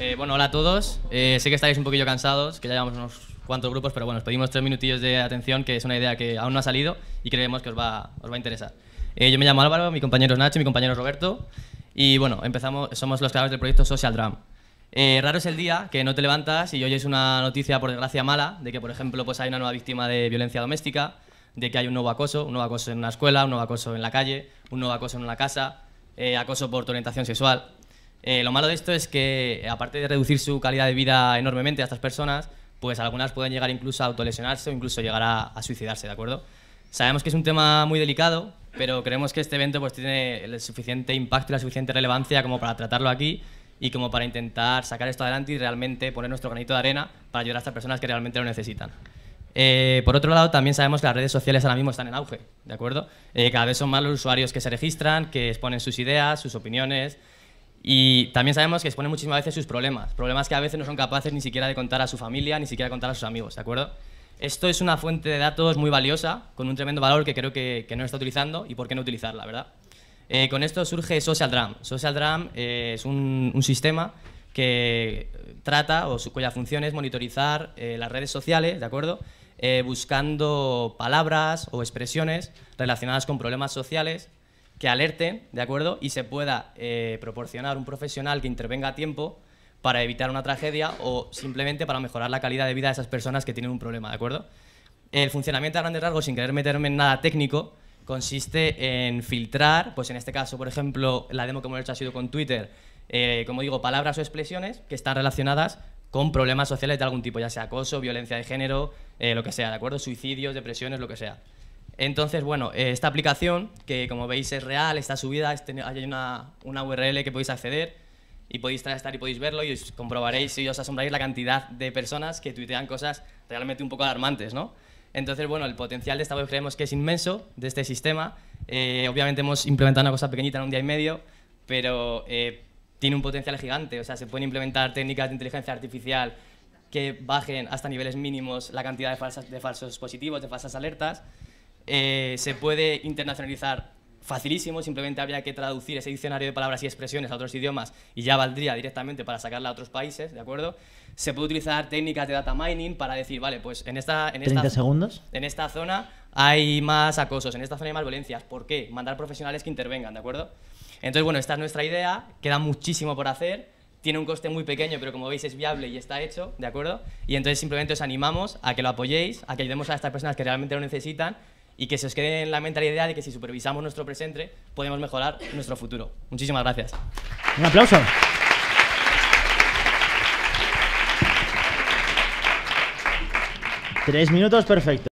Eh, bueno, hola a todos. Eh, sé que estáis un poquillo cansados, que ya llevamos unos cuantos grupos, pero bueno, os pedimos tres minutillos de atención, que es una idea que aún no ha salido y creemos que os va, os va a interesar. Eh, yo me llamo Álvaro, mi compañero es Nacho, mi compañero es Roberto, y bueno, empezamos, somos los creadores del proyecto Social Drum. raro es el día que no te levantas y oyes una noticia, por desgracia, mala, de que, por ejemplo, pues hay una nueva víctima de violencia doméstica, de que hay un nuevo acoso, un nuevo acoso en una escuela, un nuevo acoso en la calle, un nuevo acoso en una casa, acoso por tu orientación sexual, eh, lo malo de esto es que, aparte de reducir su calidad de vida enormemente a estas personas, pues algunas pueden llegar incluso a autolesionarse o incluso llegar a, suicidarse, ¿de acuerdo? Sabemos que es un tema muy delicado, pero creemos que este evento pues, tiene el suficiente impacto y la suficiente relevancia como para tratarlo aquí y como para intentar sacar esto adelante y realmente poner nuestro granito de arena para ayudar a estas personas que realmente lo necesitan. Eh, por otro lado, también sabemos que las redes sociales ahora mismo están en auge, ¿de acuerdo? Eh, cada vez son más los usuarios que se registran, que exponen sus ideas, sus opiniones, y también sabemos que expone muchísimas veces sus problemas, problemas que a veces no son capaces ni siquiera de contar a su familia, ni siquiera de contar a sus amigos, ¿de acuerdo? Esto es una fuente de datos muy valiosa, con un tremendo valor que creo que, que no está utilizando y por qué no utilizarla, ¿verdad? Eh, con esto surge Social Drum. Social Drum eh, es un, sistema que trata, o su, cuya función es monitorizar eh, las redes sociales, ¿de acuerdo? buscando palabras o expresiones relacionadas con problemas sociales que alerten, ¿de acuerdo? Y se pueda eh, proporcionar un profesional que intervenga a tiempo para evitar una tragedia o simplemente para mejorar la calidad de vida de esas personas que tienen un problema, ¿de acuerdo? El funcionamiento a grandes rasgos, sin querer meterme en nada técnico, consiste en filtrar, pues en este caso, por ejemplo, la demo que hemos hecho ha sido con Twitter, eh, como digo, palabras o expresiones que están relacionadas con problemas sociales de algún tipo, ya sea acoso, violencia de género, eh, lo que sea, ¿de acuerdo? Suicidios, depresiones, lo que sea. Entonces, bueno, eh, esta aplicación, que como veis es real, está subida, hay una, una, URL que podéis acceder y podéis estar y podéis verlo y os comprobaréis y os asombráis la cantidad de personas que tuitean cosas realmente un poco alarmantes, ¿no? Entonces, bueno, el potencial de esta web creemos que es inmenso de este sistema. Eh, obviamente hemos implementado una cosa pequeñita en un día y medio, pero eh, tiene un potencial gigante. O sea, se pueden implementar técnicas de inteligencia artificial que bajen hasta niveles mínimos la cantidad de falsos positivos, de falsas alertas. Eh, se puede internacionalizar facilísimo, simplemente habría que traducir ese diccionario de palabras y expresiones a otros idiomas y ya valdría directamente para sacarla a otros países, ¿de acuerdo? Se puede utilizar técnicas de data mining para decir, vale, pues en esta, en segundos? En esta zona hay más acosos, en esta zona hay más violencias, ¿por qué? Mandar profesionales que intervengan, ¿de acuerdo? Entonces, bueno, esta es nuestra idea, queda muchísimo por hacer, tiene un coste muy pequeño, pero como veis es viable y está hecho, ¿de acuerdo? Y entonces simplemente os animamos a que lo apoyéis, a que ayudemos a estas personas que realmente lo necesitan y que se os quede en la mentalidad de que si supervisamos nuestro presente podemos mejorar nuestro futuro. Muchísimas gracias. Un aplauso. Tres minutos perfecto.